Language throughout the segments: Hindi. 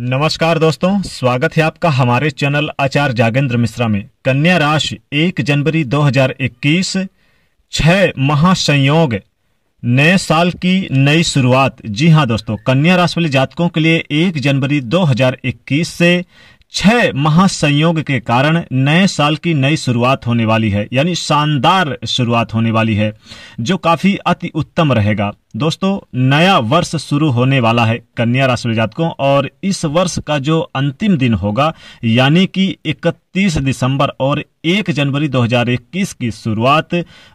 नमस्कार दोस्तों स्वागत है आपका हमारे चैनल आचार्य जागेंद्र मिश्रा में कन्या राशि एक जनवरी 2021 छह महासंयोग नए साल की नई शुरुआत जी हाँ दोस्तों कन्या राशि वाले जातकों के लिए एक जनवरी 2021 से छह महासंयोग के कारण नए साल की नई शुरुआत होने वाली है यानी शानदार शुरुआत होने वाली है जो काफी अति उत्तम रहेगा दोस्तों नया वर्ष शुरू होने वाला है कन्या राशि जातकों और इस वर्ष का जो अंतिम दिन होगा यानी कि 31 दिसंबर और 1 जनवरी 2021 की शुरुआत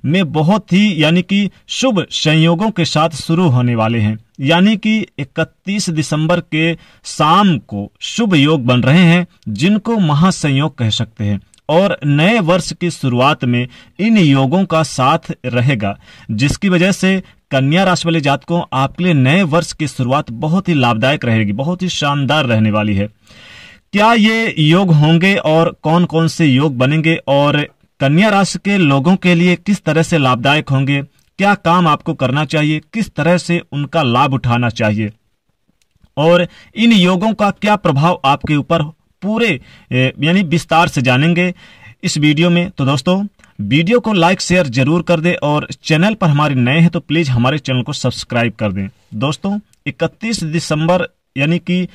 में बहुत ही यानी कि शुभ संयोगों के साथ शुरू होने वाले हैं यानी कि 31 दिसंबर के शाम को शुभ योग बन रहे हैं जिनको महासंयोग कह सकते हैं और नए वर्ष की शुरुआत में इन योगों का साथ रहेगा जिसकी वजह से कन्या राशि वाले जातकों आपके लिए नए वर्ष की शुरुआत बहुत ही लाभदायक रहेगी बहुत ही शानदार रहने वाली है क्या ये योग होंगे और कौन कौन से योग बनेंगे और कन्या राशि के लोगों के लिए किस तरह से लाभदायक होंगे क्या काम आपको करना चाहिए किस तरह से उनका लाभ उठाना चाहिए और इन योगों का क्या प्रभाव आपके ऊपर पूरे यानी विस्तार से जानेंगे इस वीडियो में तो दोस्तों वीडियो को लाइक शेयर जरूर कर दें और चैनल पर हमारे नए हैं तो प्लीज़ हमारे चैनल को सब्सक्राइब कर दें दोस्तों 31 दिसंबर यानी कि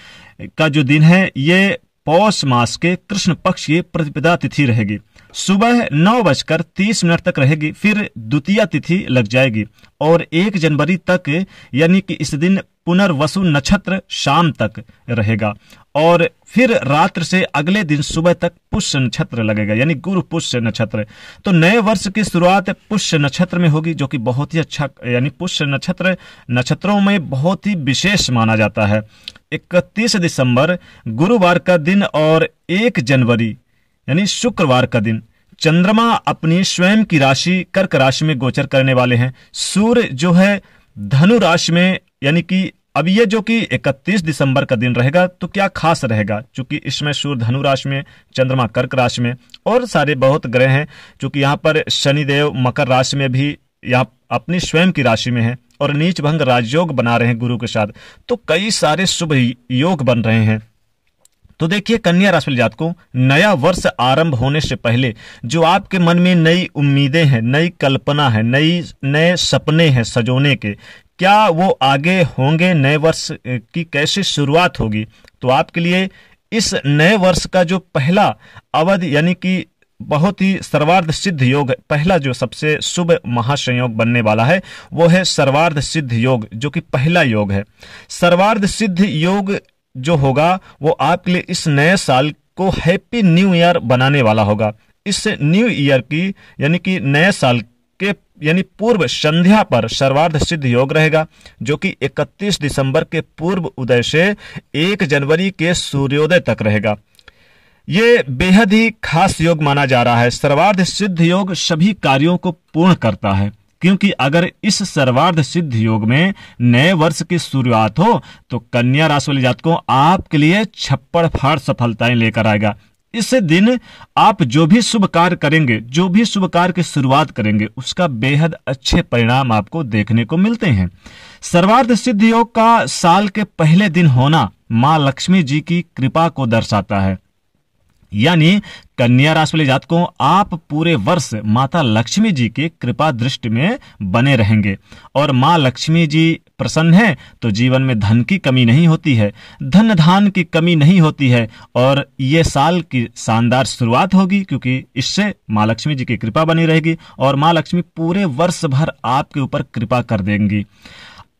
का जो दिन है ये पौष मास के कृष्ण पक्ष की प्रतिपदा तिथि रहेगी सुबह नौ बजकर तीस मिनट तक रहेगी फिर द्वितीय तिथि लग जाएगी और एक जनवरी तक यानी कि इस दिन पुनर्वसु नक्षत्र शाम तक रहेगा और फिर रात्र से अगले दिन सुबह तक पुष्य नक्षत्र लगेगा यानी गुरु पुष्य नक्षत्र तो नए वर्ष की शुरुआत पुष्य नक्षत्र में होगी जो कि बहुत ही अच्छा यानी पुष्य नक्षत्र नक्षत्रों में बहुत ही विशेष माना जाता है 31 दिसंबर गुरुवार का दिन और 1 जनवरी यानी शुक्रवार का दिन चंद्रमा अपनी स्वयं की राशि कर्क राशि में गोचर करने वाले हैं सूर्य जो है धनु राशि में यानी कि अब ये जो कि 31 दिसंबर का दिन रहेगा तो क्या खास रहेगा चूंकि इसमें सूर्य धनु राशि में चंद्रमा कर्क राशि में और सारे बहुत ग्रह हैं चूंकि यहाँ पर शनिदेव मकर राशि में भी यहाँ अपनी स्वयं की राशि में है और नीच भंग राजयोग बना रहे हैं गुरु के साथ तो कई सारे शुभ योग बन रहे हैं तो देखिए कन्या राशि जात को नया वर्ष आरंभ होने से पहले जो आपके मन में नई उम्मीदें हैं नई कल्पना है नई नए सपने हैं सजोने के क्या वो आगे होंगे नए वर्ष की कैसे शुरुआत होगी तो आपके लिए इस नए वर्ष का जो पहला अवध यानी कि बहुत ही सर्वार्ध सिद्ध योग पहला जो सबसे शुभ महासंयोग बनने वाला है वो है सर्वार्ध सिद्ध योग जो कि पहला योग है सर्वार्ध सिद्ध योग जो होगा वो आपके लिए इस नए साल को हैप्पी न्यू ईयर बनाने वाला होगा इस न्यू ईयर की यानी कि नए साल के यानी पूर्व संध्या पर सर्वार्ध सिद्ध योग रहेगा जो कि 31 दिसंबर के पूर्व उदय से 1 जनवरी के सूर्योदय तक रहेगा ये बेहद ही खास योग माना जा रहा है सर्वार्ध सिद्ध योग सभी कार्यों को पूर्ण करता है क्योंकि अगर इस सर्वार्ध सिद्ध योग में नए वर्ष की शुरुआत हो तो कन्या राशि वाले जातकों आपके लिए छप्पड़ फाड़ सफलताएं लेकर आएगा इस दिन आप जो भी शुभ कार्य करेंगे जो भी शुभ कार्य की शुरुआत करेंगे उसका बेहद अच्छे परिणाम आपको देखने को मिलते हैं सर्वार्थ सिद्ध योग का साल के पहले दिन होना माँ लक्ष्मी जी की कृपा को दर्शाता है यानी कन्या राशि वाले जातकों आप पूरे वर्ष माता लक्ष्मी जी के कृपा दृष्टि में बने रहेंगे और माँ लक्ष्मी जी प्रसन्न है तो जीवन में धन की कमी नहीं होती है धन धान की कमी नहीं होती है और ये साल की शानदार शुरुआत होगी क्योंकि इससे माँ लक्ष्मी जी की कृपा बनी रहेगी और माँ लक्ष्मी पूरे वर्ष भर आपके ऊपर कृपा कर देंगी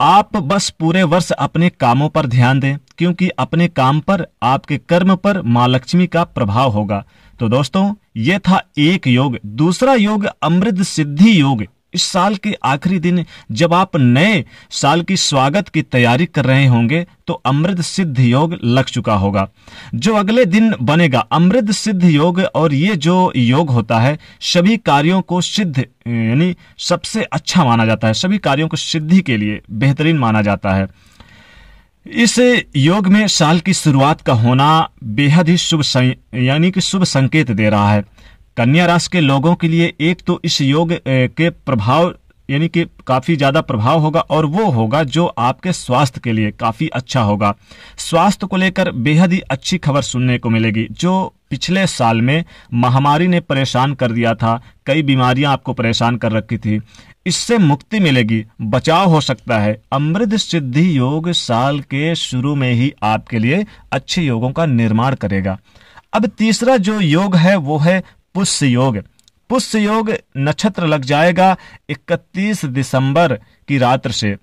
आप बस पूरे वर्ष अपने कामों पर ध्यान दें क्योंकि अपने काम पर आपके कर्म पर माँ लक्ष्मी का प्रभाव होगा तो दोस्तों ये था एक योग दूसरा योग अमृत सिद्धि योग इस साल के आखिरी दिन जब आप नए साल की स्वागत की तैयारी कर रहे होंगे तो अमृत सिद्ध योग लग चुका होगा जो अगले दिन बनेगा अमृत सिद्ध योग और ये जो योग होता है सभी कार्यों को सिद्ध यानी सबसे अच्छा माना जाता है सभी कार्यों को सिद्धि के लिए बेहतरीन माना जाता है इस योग में साल की शुरुआत का होना बेहद ही शुभ यानी कि शुभ संकेत दे रहा है कन्या राशि के लोगों के लिए एक तो इस योग के प्रभाव यानी कि काफ़ी ज़्यादा प्रभाव होगा और वो होगा जो आपके स्वास्थ्य के लिए काफ़ी अच्छा होगा स्वास्थ्य को लेकर बेहद ही अच्छी खबर सुनने को मिलेगी जो पिछले साल में महामारी ने परेशान कर दिया था कई बीमारियां आपको परेशान कर रखी थी इससे मुक्ति मिलेगी बचाव हो सकता है अमृत सिद्धि योग साल के शुरू में ही आपके लिए अच्छे योगों का निर्माण करेगा अब तीसरा जो योग है वो है पुष्य योग पुष्य योग नक्षत्र लग जाएगा 31 दिसंबर की रात्र से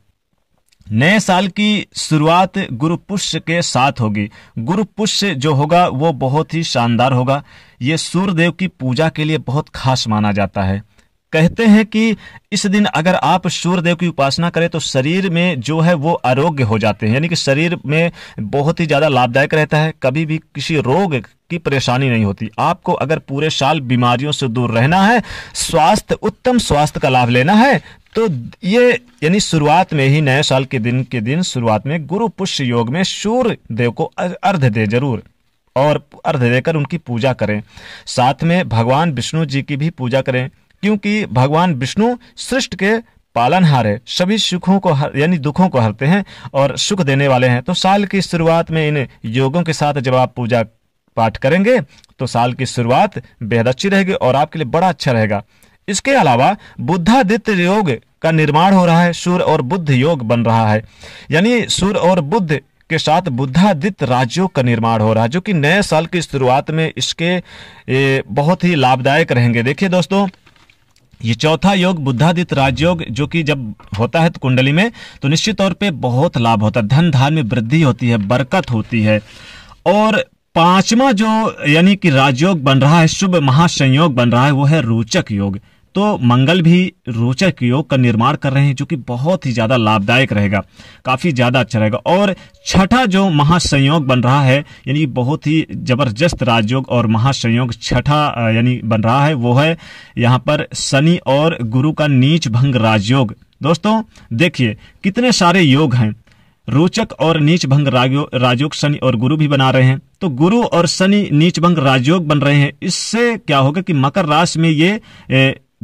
नए साल की शुरुआत गुरु पुष्य के साथ होगी गुरु पुष्य जो होगा वो बहुत ही शानदार होगा ये सूर्यदेव की पूजा के लिए बहुत खास माना जाता है कहते हैं कि इस दिन अगर आप सूर्यदेव की उपासना करें तो शरीर में जो है वो आरोग्य हो जाते हैं यानी कि शरीर में बहुत ही ज़्यादा लाभदायक रहता है कभी भी किसी रोग की परेशानी नहीं होती आपको अगर पूरे साल बीमारियों से दूर रहना है स्वास्थ्य उत्तम स्वास्थ्य का लाभ लेना है तो ये यानी शुरुआत में ही नए साल के दिन के दिन शुरुआत में गुरु पुष्य योग में सूर्य देव को अर्घ दे जरूर और अर्ध देकर उनकी पूजा करें साथ में भगवान विष्णु जी की भी पूजा करें क्योंकि भगवान विष्णु सृष्ट के पालनहार है सभी सुखों को यानी दुखों को हरते हैं और सुख देने वाले हैं तो साल की शुरुआत में इन योगों के साथ जब आप पूजा पाठ करेंगे तो साल की शुरुआत बेहद अच्छी रहेगी और आपके लिए बड़ा अच्छा रहेगा इसके अलावा बुद्धादित्य योग का निर्माण हो रहा है सूर्य और बुद्ध योग बन रहा है यानी सूर्य और बुद्ध के साथ बुद्धादित्य राज्यों का निर्माण हो रहा है जो कि नए साल की शुरुआत में इसके बहुत ही लाभदायक रहेंगे देखिए दोस्तों ये चौथा योग बुद्धादित्य राजयोग जो कि जब होता है तो कुंडली में तो निश्चित तौर पे बहुत लाभ होता है धन धान में वृद्धि होती है बरकत होती है और पांचवा जो यानी कि राजयोग बन रहा है शुभ महासंयोग बन रहा है वो है रोचक योग तो मंगल भी रोचक योग का निर्माण कर रहे हैं जो कि बहुत ही ज़्यादा लाभदायक रहेगा काफ़ी ज़्यादा अच्छा रहेगा और छठा जो महासंयोग बन रहा है यानी बहुत ही जबरदस्त राजयोग और महासंयोग छठा यानी बन रहा है वो है यहाँ पर शनि और गुरु का नीच भंग राजयोग दोस्तों देखिए कितने सारे योग हैं रोचक और नीच भंग राजयोग शनि और गुरु भी बना रहे हैं तो गुरु और शनि नीच भंग राजयोग बन रहे हैं इससे क्या होगा कि मकर राशि में ये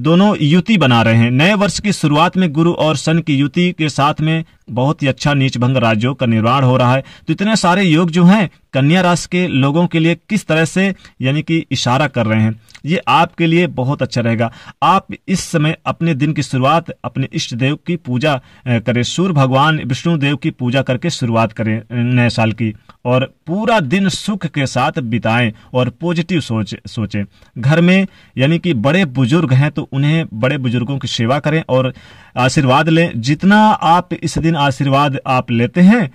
दोनों युति बना रहे हैं नए वर्ष की शुरुआत में गुरु और सन की युति के साथ में बहुत ही अच्छा नीचभंग राज्यों का निर्माण हो रहा है तो इतने सारे योग जो हैं कन्या राशि के लोगों के लिए किस तरह से यानी कि इशारा कर रहे हैं ये आपके लिए बहुत अच्छा रहेगा आप इस समय अपने दिन की शुरुआत अपने इष्ट देव की पूजा करें सूर्य भगवान विष्णु देव की पूजा करके शुरुआत करें नए साल की और पूरा दिन सुख के साथ बिताएं और पॉजिटिव सोच सोचें घर में यानी कि बड़े बुजुर्ग हैं तो उन्हें बड़े बुजुर्गों की सेवा करें और आशीर्वाद लें जितना आप इस दिन आशीर्वाद आप लेते हैं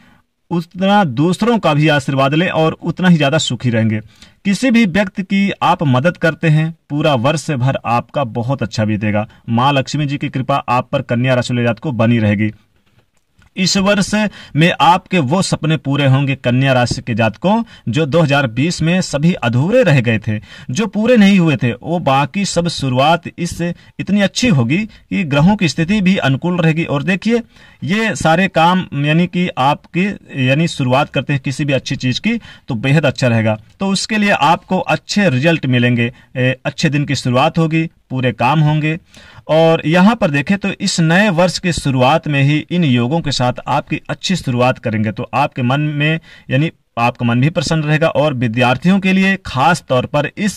उतना दूसरों का भी आशीर्वाद लें और उतना ही ज़्यादा सुखी रहेंगे किसी भी व्यक्ति की आप मदद करते हैं पूरा वर्ष भर आपका बहुत अच्छा बीतेगा माँ लक्ष्मी जी की कृपा आप पर कन्या राशि जात को बनी रहेगी इस वर्ष में आपके वो सपने पूरे होंगे कन्या राशि के जातकों जो 2020 में सभी अधूरे रह गए थे जो पूरे नहीं हुए थे वो बाकी सब शुरुआत इससे इतनी अच्छी होगी कि ग्रहों की स्थिति भी अनुकूल रहेगी और देखिए ये सारे काम यानी कि आपकी यानी शुरुआत करते हैं किसी भी अच्छी चीज़ की तो बेहद अच्छा रहेगा तो उसके लिए आपको अच्छे रिजल्ट मिलेंगे अच्छे दिन की शुरुआत होगी पूरे काम होंगे और यहाँ पर देखें तो इस नए वर्ष की शुरुआत में ही इन योगों के साथ आपकी अच्छी शुरुआत करेंगे तो आपके मन में यानी आपका मन भी प्रसन्न रहेगा और विद्यार्थियों के लिए खास तौर पर इस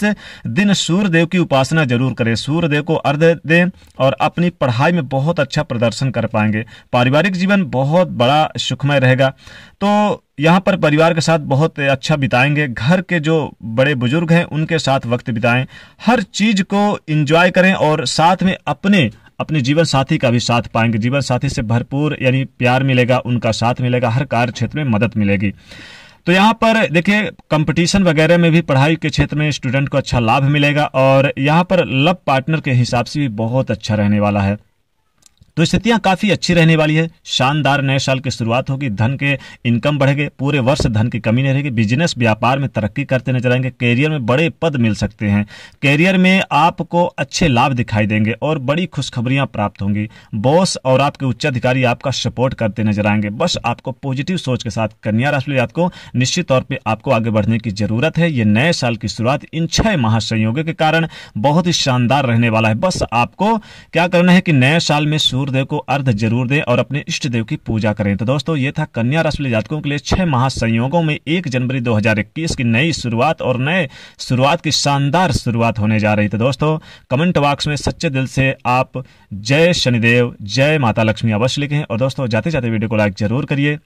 दिन सूर्यदेव की उपासना जरूर करें सूर्यदेव को अर्ध दें और अपनी पढ़ाई में बहुत अच्छा प्रदर्शन कर पाएंगे पारिवारिक जीवन बहुत बड़ा सुखमय रहेगा तो यहाँ पर परिवार के साथ बहुत अच्छा बिताएंगे घर के जो बड़े बुजुर्ग हैं उनके साथ वक्त बिताएं हर चीज को इंजॉय करें और साथ में अपने अपने जीवन साथी का भी साथ पाएंगे जीवन साथी से भरपूर यानी प्यार मिलेगा उनका साथ मिलेगा हर कार्य क्षेत्र में मदद मिलेगी तो यहाँ पर देखिए कंपटीशन वगैरह में भी पढ़ाई के क्षेत्र में स्टूडेंट को अच्छा लाभ मिलेगा और यहाँ पर लव पार्टनर के हिसाब से भी बहुत अच्छा रहने वाला है तो स्थितियां काफी अच्छी रहने वाली है शानदार नए साल की शुरुआत होगी धन के इनकम बढ़ेगे पूरे वर्ष धन की कमी नहीं रहेगी बिजनेस व्यापार में तरक्की करते नजर आएंगे कैरियर में बड़े पद मिल सकते हैं कैरियर में आपको अच्छे लाभ दिखाई देंगे और बड़ी खुशखबरियां प्राप्त होंगी बॉस और आपके उच्च अधिकारी आपका सपोर्ट करते नजर आएंगे बस आपको पॉजिटिव सोच के साथ कन्या राशि को निश्चित तौर पर आपको आगे बढ़ने की जरूरत है ये नए साल की शुरुआत इन छह महासंयोगों के कारण बहुत ही शानदार रहने वाला है बस आपको क्या करना है कि नए साल में सूर्यदेव को अर्ध जरूर दें और अपने इष्ट देव की पूजा करें तो दोस्तों ये था कन्या राशि जातकों के लिए छह महासंयोगों में एक जनवरी 2021 की नई शुरुआत और नए शुरुआत की शानदार शुरुआत होने जा रही थी दोस्तों कमेंट बॉक्स में सच्चे दिल से आप जय शनिदेव जय माता लक्ष्मी अवश्य लिखें और दोस्तों जाते जाते वीडियो को लाइक जरूर करिए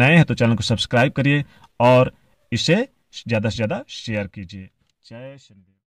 नए हैं तो चैनल को सब्सक्राइब करिए और इसे ज़्यादा से ज़्यादा शेयर कीजिए जय शनिदेव